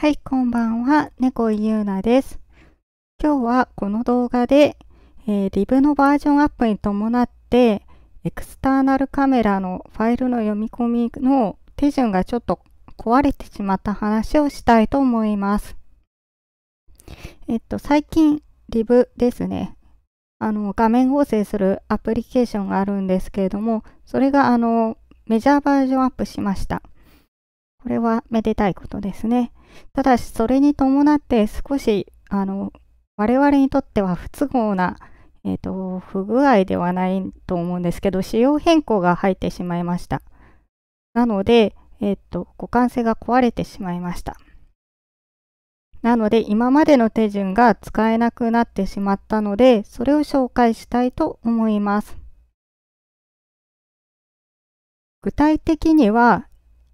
はい、こんばんは。猫井ゆうなです。今日はこの動画で、えー、リブのバージョンアップに伴って、エクスターナルカメラのファイルの読み込みの手順がちょっと壊れてしまった話をしたいと思います。えっと、最近、リブですね。あの、画面合成するアプリケーションがあるんですけれども、それがあの、メジャーバージョンアップしました。これはめでたいことですね。ただし、それに伴って少し、あの、我々にとっては不都合な、えっ、ー、と、不具合ではないと思うんですけど、仕様変更が入ってしまいました。なので、えっ、ー、と、互換性が壊れてしまいました。なので、今までの手順が使えなくなってしまったので、それを紹介したいと思います。具体的には、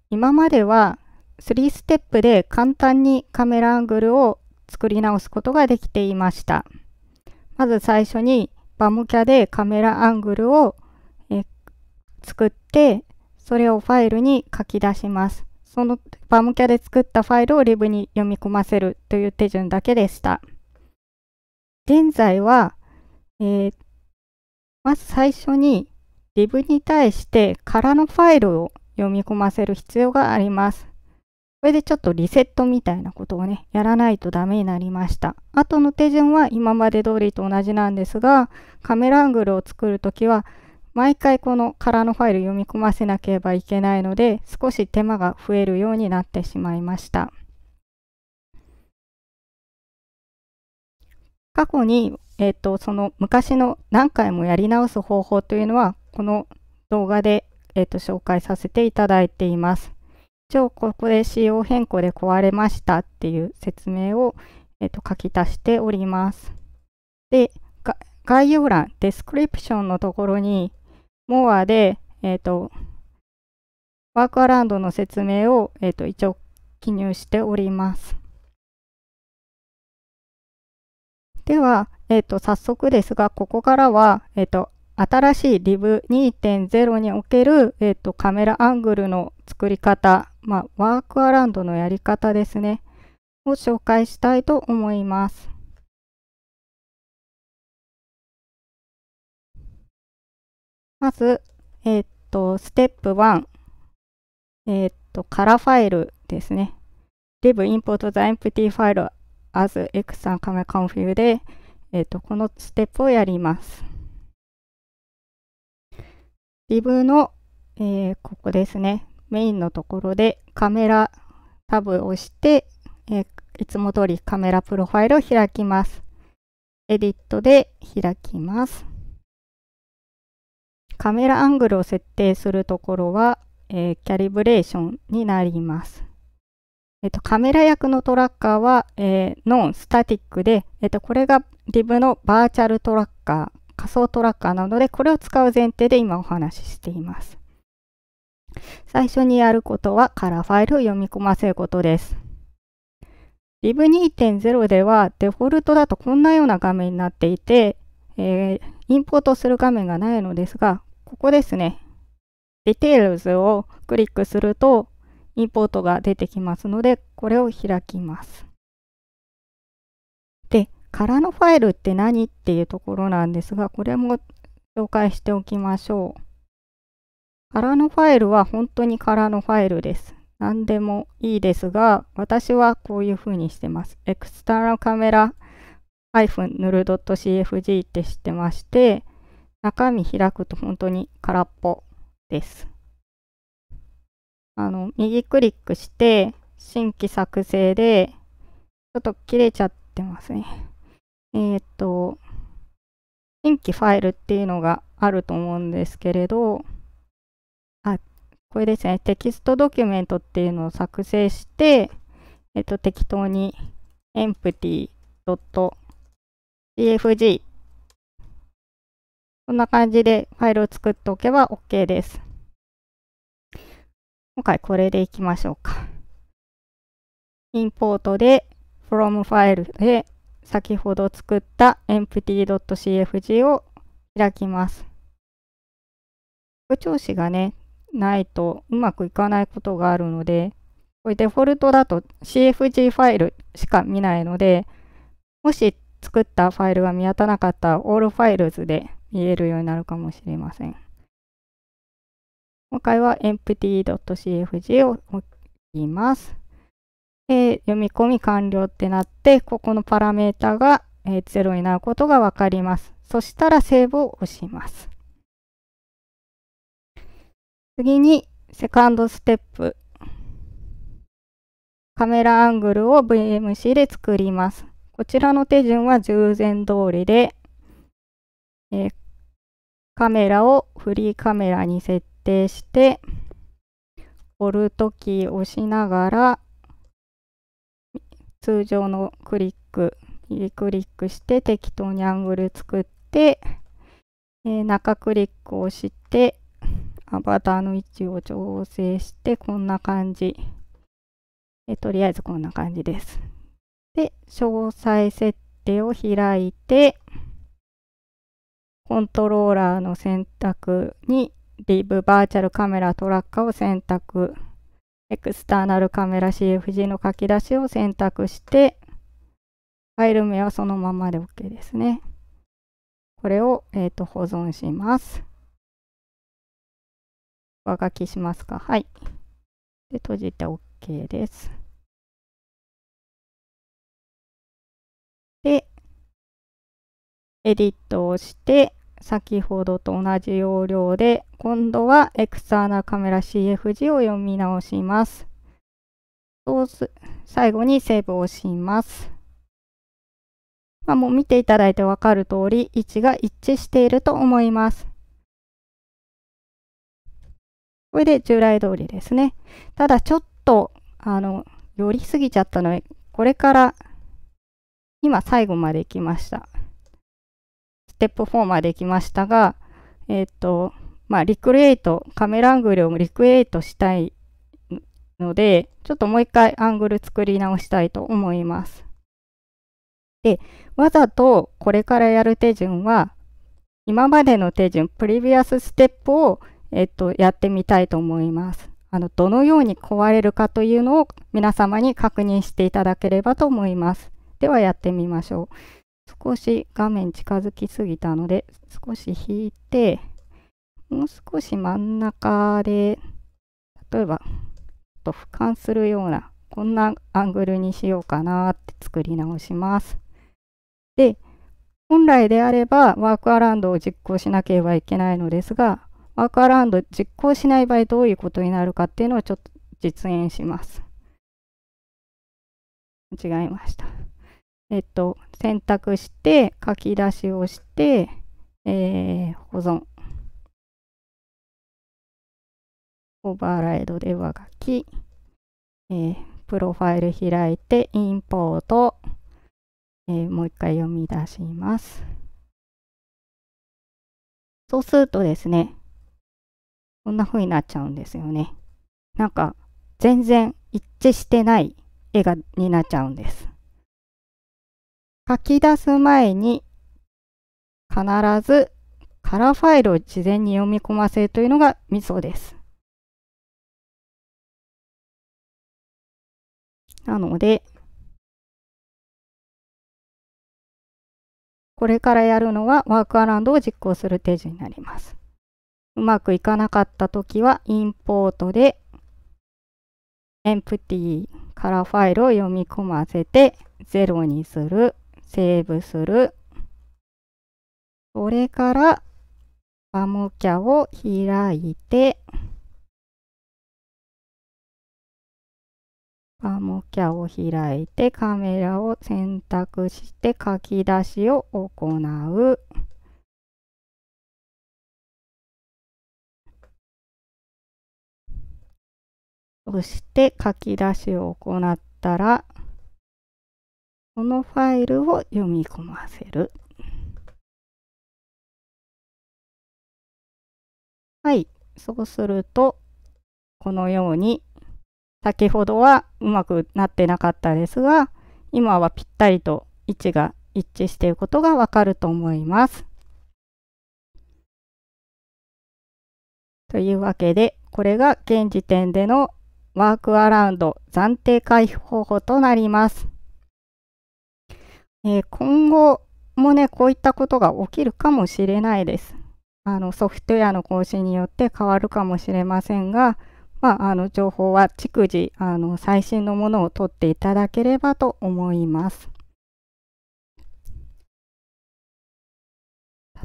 今までは3ステップで簡単にカメラアングルを作り直すことができていました。まず最初にバムキャでカメラアングルをえ作って、それをファイルに書き出します。そのバムキャで作ったファイルをリブに読み込ませるという手順だけでした。現在は、えー、まず最初にリブに対して空のファイルを読み込ませる必要があります。これでちょっとリセットみたいなことをね、やらないとダメになりました。後の手順は今まで通りと同じなんですが、カメラアングルを作るときは、毎回この空のファイル読み込ませなければいけないので、少し手間が増えるようになってしまいました。過去に、えっ、ー、と、その昔の何回もやり直す方法というのは、この動画でえー、と紹介させていただいています。一応ここで仕様変更で壊れましたっていう説明を、えー、と書き足しております。で、概要欄、デスクリプションのところに MOA で、えーと、ワークアラウンドの説明を、えーと、一応記入しております。では、えーと、早速ですが、ここからは、えー、と新しい l i v 2 0における、えと、カメラアングルの作り方、まあ、ワークアラウンドのやり方ですね、を紹介したいと思います。まず、えっ、ー、と、ステップ1、えっ、ー、と、カラーファイルですね。l i v import the empty file as x 3 m camera config で、えっ、ー、と、このステップをやります。リブの、えー、ここですね、メインのところでカメラタブを押して、えー、いつも通りカメラプロファイルを開きます。エディットで開きます。カメラアングルを設定するところは、えー、キャリブレーションになります。えっと、カメラ役のトラッカーは、えー、ノンスタティックで、えっと、これが DIV のバーチャルトラッカー仮想トラッカーなので、これを使う前提で今お話ししています。最初にやることはカラーファイルを読み込ませることです。l i b 2 0ではデフォルトだとこんなような画面になっていて、えー、インポートする画面がないのですが、ここですね。Details をクリックするとインポートが出てきますので、これを開きます。で、空のファイルって何っていうところなんですが、これも紹介しておきましょう。空のファイルは本当に空のファイルです。何でもいいですが、私はこういうふうにしてます。エクスターカメラ -nul.cfg ってしてまして、中身開くと本当に空っぽです。あの、右クリックして、新規作成で、ちょっと切れちゃってますね。えっ、と、新規ファイルっていうのがあると思うんですけれど、あ、これですね、テキストドキュメントっていうのを作成して、えっ、と、適当に e m p t y t f g こんな感じでファイルを作っておけば OK です。今回これでいきましょうか。インポートで from ファイルで先ほど作った empty.cfg を開きます。副調子がね、ないとうまくいかないことがあるので、これデフォルトだと CFG ファイルしか見ないので、もし作ったファイルが見当たらなかったら All Files で見えるようになるかもしれません。今回は empty.cfg を置きます。え読み込み完了ってなって、ここのパラメータが、え0になることがわかります。そしたらセーブを押します。次に、セカンドステップ。カメラアングルを VMC で作ります。こちらの手順は従前通りで、えカメラをフリーカメラに設定して、折るとき押しながら、通常のクリック、右クリックして適当にアングル作って、えー、中クリックをして、アバターの位置を調整して、こんな感じ。えー、とりあえずこんな感じです。で、詳細設定を開いて、コントローラーの選択に、リブバーチャルカメラトラッカーを選択エクスターナルカメラ CFG の書き出しを選択して、ファイル名はそのままで OK ですね。これを、えーと、保存します。上書きしますか。はい。で閉じて OK です。で、エディットをして、先ほどと同じ要領で今度はエクサーナカメラ CFG を読み直します。最後にセーブをします。まあ、もう見ていただいてわかる通り位置が一致していると思います。これで従来通りですね。ただちょっとあの寄りすぎちゃったのでこれから今最後まで行きました。ステップ4まで行きましたが、えっ、ー、と、まあ、リクリエイト、カメラアングルをリクリエイトしたいので、ちょっともう一回アングル作り直したいと思います。で、わざとこれからやる手順は、今までの手順、プリビアスステップを、えっと、やってみたいと思います。あの、どのように壊れるかというのを皆様に確認していただければと思います。ではやってみましょう。少し画面近づきすぎたので、少し引いて、もう少し真ん中で、例えば、と俯瞰するような、こんなアングルにしようかなって作り直します。で、本来であればワークアラウンドを実行しなければいけないのですが、ワークアラウンド実行しない場合どういうことになるかっていうのをちょっと実演します。間違えました。えっと、選択して、書き出しをして、えー、保存。オーバーライドで上書き、えー、プロファイル開いて、インポート、えー、もう一回読み出します。そうするとですね、こんな風になっちゃうんですよね。なんか、全然一致してない絵が、になっちゃうんです。書き出す前に必ずカラーファイルを事前に読み込ませるというのがミソです。なので、これからやるのはワークアラウンドを実行する手順になります。うまくいかなかったときは、インポートで、エンプティカラーファイルを読み込ませて、0にする。セーブする。それから、バムキャを開いて、バムキャを開いて、カメラを選択して書き出しを行う。そして書き出しを行ったら、このファイルを読み込ませる。はい、そうすると、このように、先ほどはうまくなってなかったですが、今はぴったりと位置が一致していることがわかると思います。というわけで、これが現時点でのワークアラウンド暫定回避方法となります。えー、今後もね、こういったことが起きるかもしれないです。あのソフトウェアの更新によって変わるかもしれませんが、まあ、あの情報は逐次あの最新のものを取っていただければと思います。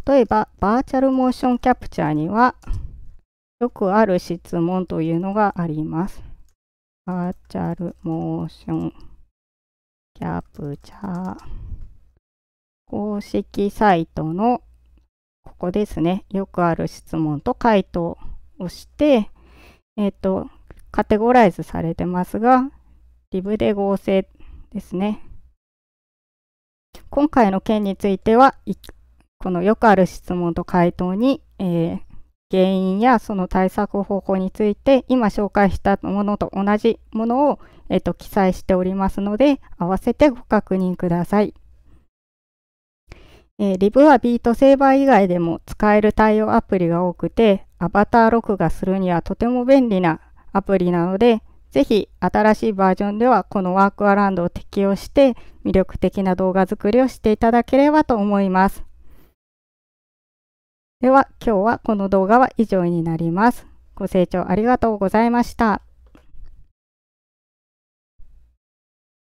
例えばバーチャルモーションキャプチャーにはよくある質問というのがあります。バーチャルモーションキャプチャー。公式サイトのここですね、よくある質問と回答をして、えっ、ー、と、カテゴライズされてますが、リブで合成ですね。今回の件については、このよくある質問と回答に、えー、原因やその対策方法について、今紹介したものと同じものを、えーと、と記載しておりますので、合わせてご確認ください。えー、リブはビートセーバー以外でも使える対応アプリが多くて、アバター録画するにはとても便利なアプリなので、ぜひ新しいバージョンではこのワークアラウンドを適用して魅力的な動画作りをしていただければと思います。では今日はこの動画は以上になります。ご清聴ありがとうございました。